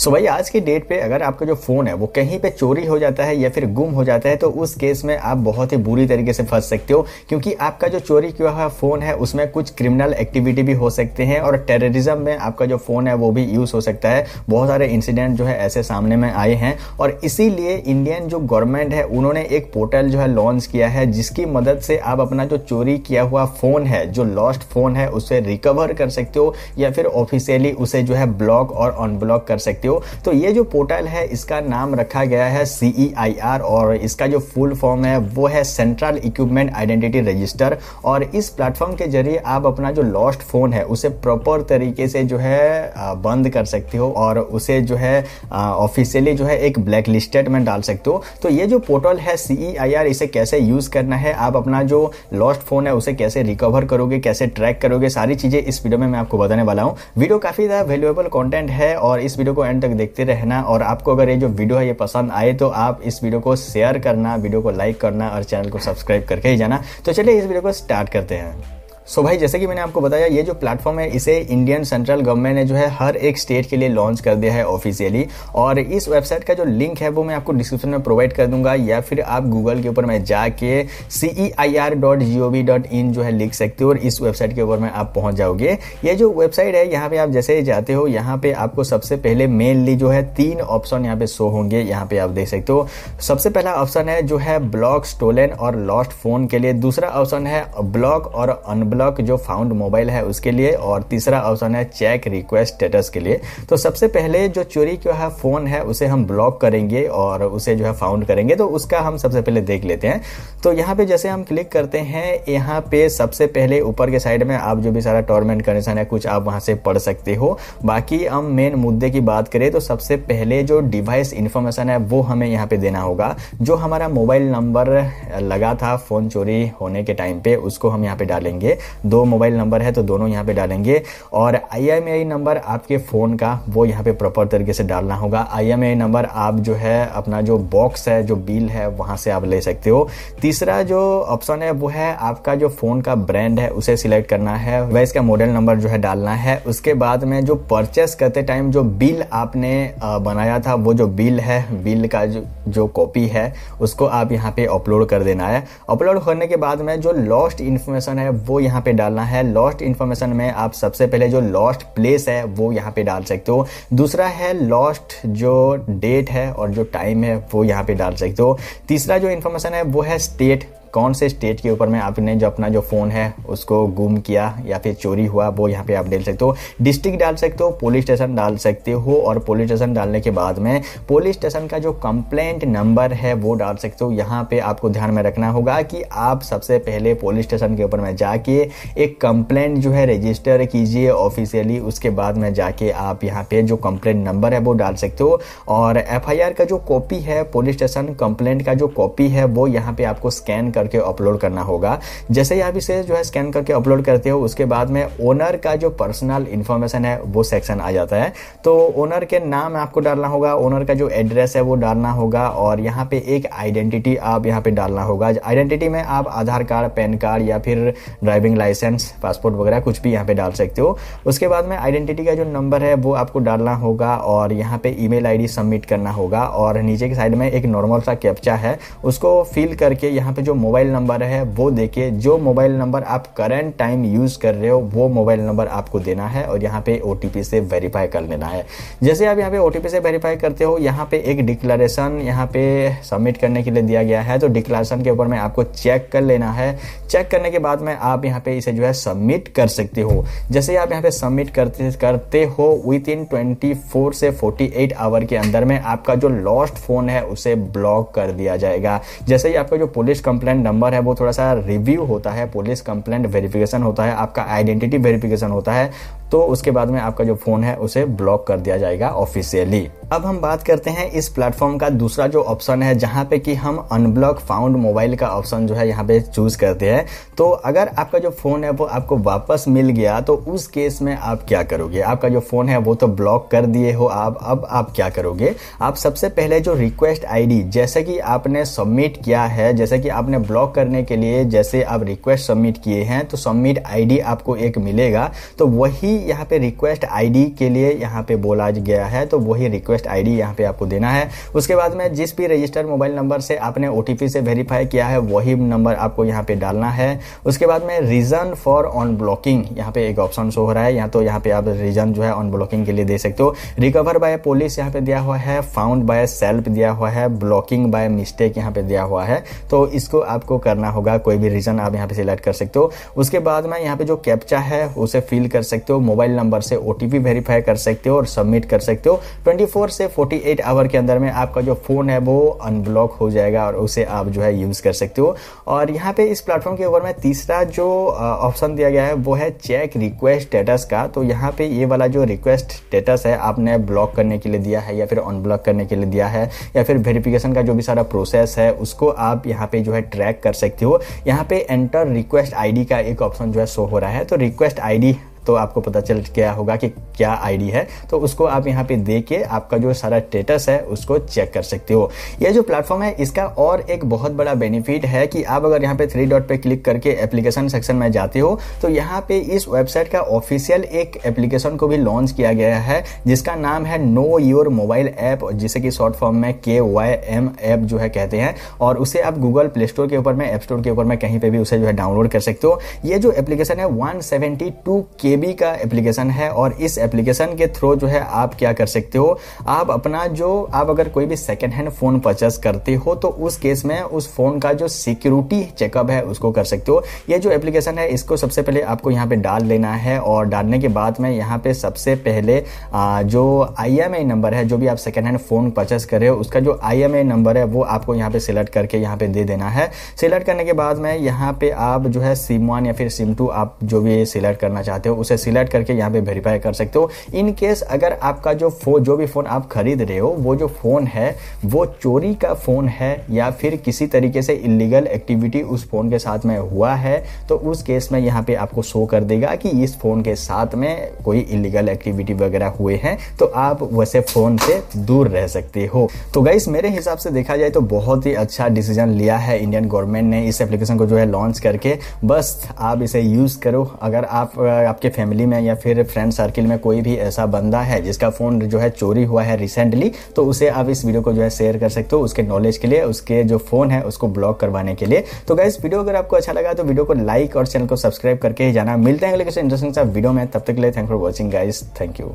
सो so भाई आज की डेट पे अगर आपका जो फ़ोन है वो कहीं पे चोरी हो जाता है या फिर गुम हो जाता है तो उस केस में आप बहुत ही बुरी तरीके से फंस सकते हो क्योंकि आपका जो चोरी किया हुआ फ़ोन है उसमें कुछ क्रिमिनल एक्टिविटी भी हो सकते हैं और टेररिज्म में आपका जो फ़ोन है वो भी यूज़ हो सकता है बहुत सारे इंसिडेंट जो है ऐसे सामने में आए हैं और इसीलिए इंडियन जो गवर्नमेंट है उन्होंने एक पोर्टल जो है लॉन्च किया है जिसकी मदद से आप अपना जो चोरी किया हुआ फ़ोन है जो लॉस्ट फ़ोन है उसे रिकवर कर सकते हो या फिर ऑफिशियली उसे जो है ब्लॉक और अनब्लॉक कर सकते हो सकते हो तो ये जो पोर्टल है इसका नाम रखा गया है सी e और इसका जो फुल फॉर्म है वो है सेंट्रल इक्विपमेंट आइडेंटिटी रजिस्टर और इस प्लेटफॉर्म के जरिए आप अपना जो लॉस्ट फ़ोन है उसे प्रॉपर तरीके से जो है बंद कर सकते हो और उसे जो है ऑफिशियली जो है एक ब्लैक लिस्टेड में डाल सकते हो तो ये जो पोर्टल है सी e इसे कैसे यूज़ करना है आप अपना जो लॉस्ट फ़ोन है उसे कैसे रिकवर करोगे कैसे ट्रैक करोगे सारी चीज़ें इस वीडियो में मैं आपको बताने वाला हूँ वीडियो काफ़ी ज़्यादा वैल्यूएबल कॉन्टेंट है और इस वीडियो को एंड एंड तक देखते रहना और आपको अगर ये जो वीडियो है ये पसंद आए तो आप इस वीडियो को शेयर करना वीडियो को लाइक करना और चैनल को सब्सक्राइब करके ही जाना तो चलिए इस वीडियो को स्टार्ट करते हैं सो भाई जैसे कि मैंने आपको बताया ये जो प्लेटफॉर्म है इसे इंडियन सेंट्रल गवर्नमेंट ने जो है हर एक स्टेट के लिए लॉन्च कर दिया है ऑफिशियली और इस वेबसाइट का जो लिंक है वो मैं आपको डिस्क्रिप्शन में प्रोवाइड कर दूंगा या फिर आप गूगल के ऊपर मैं जाके C E I R dot G O V dot in जो है लिख सकते हो और इस वेबसाइट के ऊपर में आप पहुंच जाओगे ये जो वेबसाइट है यहाँ पे आप जैसे ही जाते हो यहाँ पे आपको सबसे पहले मेनली जो है तीन ऑप्शन यहाँ पे शो होंगे यहाँ पे आप देख सकते हो सबसे पहला ऑप्शन है जो है ब्लॉक स्टोलन और लॉस्ट फोन के लिए दूसरा ऑप्शन है ब्लॉक और अनब्लॉक अनब्लॉक जो फाउंड मोबाइल है उसके लिए और तीसरा ऑप्शन है चेक रिक्वेस्ट स्टेटस के लिए तो सबसे पहले जो चोरी जो है फ़ोन है उसे हम ब्लॉक करेंगे और उसे जो है फाउंड करेंगे तो उसका हम सबसे पहले देख लेते हैं तो यहाँ पे जैसे हम क्लिक करते हैं यहाँ पे सबसे पहले ऊपर के साइड में आप जो भी सारा टर्म एंड कंडीशन है कुछ आप वहां से पढ़ सकते हो बाकी हम मेन मुद्दे की बात करें तो सबसे पहले जो डिवाइस इन्फॉर्मेशन है वो हमें यहाँ पे देना होगा जो हमारा मोबाइल नंबर लगा था फ़ोन चोरी होने के टाइम पे उसको हम यहाँ पे डालेंगे दो मोबाइल नंबर है तो दोनों यहाँ पे डालेंगे और आई नंबर आपके फ़ोन का वो यहाँ पे प्रॉपर तरीके से डालना होगा आई नंबर आप जो है अपना जो बॉक्स है जो बिल है वहाँ से आप ले सकते हो तीसरा जो ऑप्शन है वो है आपका जो फ़ोन का ब्रांड है उसे सिलेक्ट करना है वह इसका मॉडल नंबर जो है डालना है उसके बाद में जो परचेस करते टाइम जो बिल आपने बनाया था वो जो बिल है बिल का जो जो कॉपी है उसको आप यहाँ पे अपलोड कर देना है अपलोड करने के बाद में जो लॉस्ट इन्फॉर्मेशन है वो यहाँ यहाँ पे डालना है लॉस्ट इन्फॉर्मेशन में आप सबसे पहले जो लॉस्ट प्लेस है वो यहाँ पे डाल सकते हो दूसरा है लॉस्ट जो डेट है और जो टाइम है वो यहाँ पे डाल सकते हो तीसरा जो इन्फॉर्मेशन है वो है स्टेट कौन से स्टेट के ऊपर में आपने जो अपना जो फ़ोन है उसको गुम किया या फिर चोरी हुआ वो यहाँ पे आप डाल सकते हो डिस्ट्रिक्ट डाल सकते हो पुलिस स्टेशन डाल सकते हो और पुलिस स्टेशन डालने के बाद में पुलिस स्टेशन का जो कंप्लेंट नंबर है वो डाल सकते हो यहाँ पे आपको ध्यान में रखना होगा कि आप सबसे पहले पुलिस स्टेशन के ऊपर में जाके एक कंप्लेंट जो है रजिस्टर कीजिए ऑफिशियली उसके बाद में जाके आप यहाँ पे जो कंप्लेंट नंबर है वो डाल सकते हो और एफ का जो कॉपी है पुलिस स्टेशन कंप्लेंट का जो कॉपी है वो यहाँ पे आपको स्कैन करके अपलोड करना होगा जैसे ही आप इसे जो है स्कैन करके अपलोड करते हो उसके बाद में ओनर का जो पर्सनल इन्फॉर्मेशन है वो सेक्शन आ जाता है तो ओनर के नाम आपको डालना होगा ओनर का जो एड्रेस है वो डालना होगा और यहाँ पे एक आइडेंटिटी आप यहाँ पे डालना होगा आइडेंटिटी में आप आधार कार्ड पैन कार्ड या फिर ड्राइविंग लाइसेंस पासपोर्ट वगैरह कुछ भी यहाँ पे डाल सकते हो उसके बाद में आइडेंटिटी का जो नंबर है वो आपको डालना होगा और यहाँ पे ईमेल आईडी सबमिट करना होगा और नीचे की साइड में एक नॉर्मल सा कैप्चा है उसको फिल करके यहाँ पे जो मोबाइल नंबर है वो देखिए जो मोबाइल नंबर आप करंट टाइम यूज़ कर रहे हो वो मोबाइल नंबर आपको देना है और यहाँ पे ओ से वेरीफाई कर लेना है जैसे आप यहाँ पे ओ से वेरीफाई करते हो यहाँ पे एक डिक्लेरेशन यहाँ पे सबमिट करने के लिए दिया गया है तो डिक्लेरेशन के ऊपर में आपको चेक कर लेना है चेक करने के बाद में आप यहाँ पे इसे जो है सबमिट कर सकते हो जैसे आप यहाँ पे सबमिट करते करते हो विद इन ट्वेंटी से फोर्टी आवर के अंदर में आपका जो लॉस्ट फोन है उसे ब्लॉक कर दिया जाएगा जैसे ही आपका जो पुलिस कंप्लेन कंप्लेंट नंबर है वो थोड़ा सा रिव्यू होता है पुलिस कंप्लेंट वेरिफिकेशन होता है आपका आइडेंटिटी वेरिफिकेशन होता है तो उसके बाद में आपका जो फ़ोन है उसे ब्लॉक कर दिया जाएगा ऑफिशियली अब हम बात करते हैं इस प्लेटफॉर्म का दूसरा जो ऑप्शन है जहां पे कि हम अनब्लॉक फाउंड मोबाइल का ऑप्शन जो है यहाँ पे चूज करते हैं तो अगर आपका जो फ़ोन है वो आपको वापस मिल गया तो उस केस में आप क्या करोगे आपका जो फ़ोन है वो तो ब्लॉक कर दिए हो आप अब आप क्या करोगे आप सबसे पहले जो रिक्वेस्ट आईडी जैसे कि आपने सबमिट किया है जैसे कि आपने ब्लॉक करने के लिए जैसे आप रिक्वेस्ट सबमिट किए हैं तो सबमिट आईडी आपको एक मिलेगा तो वही यहाँ पे रिक्वेस्ट आईडी के लिए यहाँ पे बोला गया है तो वही रिक्वेस्ट आईडी यहाँ पे आपको देना है उसके बाद में जिस भी रजिस्टर मोबाइल नंबर से आपने ओ से वेरीफाई किया है वही नंबर आपको यहाँ पे डालना है उसके बाद में रीज़न फॉर ऑन ब्लॉकिंग यहाँ पे एक ऑप्शन शो हो रहा है यहाँ तो यहाँ पे आप रीज़न जो है ऑन ब्लॉकिंग के लिए दे सकते हो रिकवर बाय पुलिस यहाँ पे दिया हुआ है फाउंड बाय सेल्फ दिया हुआ है ब्लॉकिंग बाय मिस्टेक यहाँ पे दिया हुआ है तो इसको आपको करना होगा कोई भी रीज़न आप यहाँ पे सिलेक्ट कर सकते हो उसके बाद में यहाँ पे जो कैप्चा है उसे फिल कर सकते हो मोबाइल नंबर से ओ वेरीफाई कर सकते हो और सबमिट कर सकते हो 24 से 48 आवर के अंदर में आपका जो फ़ोन है वो अनब्लॉक हो जाएगा और उसे आप जो है यूज़ कर सकते हो और यहाँ पे इस प्लेटफॉर्म के ऊपर में तीसरा जो ऑप्शन दिया गया है वो है चेक रिक्वेस्ट स्टेटस का तो यहाँ पे ये वाला जो रिक्वेस्ट स्टेटस है आपने ब्लॉक करने के लिए दिया है या फिर अनब्लॉक करने के लिए दिया है या फिर वेरिफिकेशन का जो भी सारा प्रोसेस है उसको आप यहाँ पे जो है ट्रैक कर सकते हो यहाँ पे एंटर रिक्वेस्ट आईडी का एक ऑप्शन जो है शो हो रहा है तो रिक्वेस्ट आईडी तो आपको पता चल गया होगा कि क्या आईडी है तो उसको आप यहाँ पे दे के आपका जो सारा स्टेटस है उसको चेक कर सकते हो यह जो प्लेटफॉर्म है इसका और एक बहुत बड़ा बेनिफिट है कि आप अगर यहाँ पे थ्री डॉट पे क्लिक करके एप्लीकेशन सेक्शन में जाते हो तो यहाँ पे इस वेबसाइट का ऑफिशियल एक एप्लीकेशन को भी लॉन्च किया गया है जिसका नाम है नो योर मोबाइल ऐप जिसे कि शॉर्ट फॉर्म में के वाई एम ऐप जो है कहते हैं और उसे आप गूगल प्ले स्टोर के ऊपर में ऐप स्टोर के ऊपर में कहीं पर भी उसे जो है डाउनलोड कर सकते हो ये जो एप्लीकेशन है वन सेवेंटी टू के जेबी का एप्लीकेशन है और इस एप्लीकेशन के थ्रू जो है आप क्या कर सकते हो आप अपना जो आप अगर कोई भी सेकेंड हैंड फ़ोन परचेस करते हो तो उस केस में उस फ़ोन का जो सिक्योरिटी चेकअप है उसको कर सकते हो ये जो एप्लीकेशन है इसको सबसे पहले आपको यहाँ पे डाल लेना है और डालने के बाद में यहाँ पे सबसे पहले जो आई नंबर है जो भी आप सेकेंड हैंड फ़ोन परचेस कर रहे हो उसका जो आई नंबर है वो आपको यहाँ पे सिलेक्ट करके यहाँ पे दे देना है सिलेक्ट करने के बाद में यहाँ पे आप जो है सिम वन या फिर सिम टू आप जो भी सिलेक्ट करना चाहते हो उसे सिलेक्ट करके यहाँ पे वेरीफाई कर सकते हो इन केस अगर आपका जो फोन जो भी फ़ोन आप खरीद रहे हो वो जो फ़ोन है वो चोरी का फ़ोन है या फिर किसी तरीके से इलीगल एक्टिविटी उस फ़ोन के साथ में हुआ है तो उस केस में यहाँ पे आपको शो कर देगा कि इस फ़ोन के साथ में कोई इलीगल एक्टिविटी वगैरह हुए हैं तो आप वैसे फ़ोन से दूर रह सकते हो तो गाइस मेरे हिसाब से देखा जाए तो बहुत ही अच्छा डिसीजन लिया है इंडियन गवर्नमेंट ने इस एप्लीकेशन को जो है लॉन्च करके बस आप इसे यूज़ करो अगर आप आपके आपके फैमिली में या फिर फ्रेंड सर्किल में कोई भी ऐसा बंदा है जिसका फ़ोन जो है चोरी हुआ है रिसेंटली तो उसे आप इस वीडियो को जो है शेयर कर सकते हो उसके नॉलेज के लिए उसके जो फ़ोन है उसको ब्लॉक करवाने के लिए तो गाइस वीडियो अगर आपको अच्छा लगा तो वीडियो को लाइक और चैनल को सब्सक्राइब करके ही जाना मिलते हैं अगले किसी इंटरेस्टिंग वीडियो में तब तक के लिए thank for watching guys thank you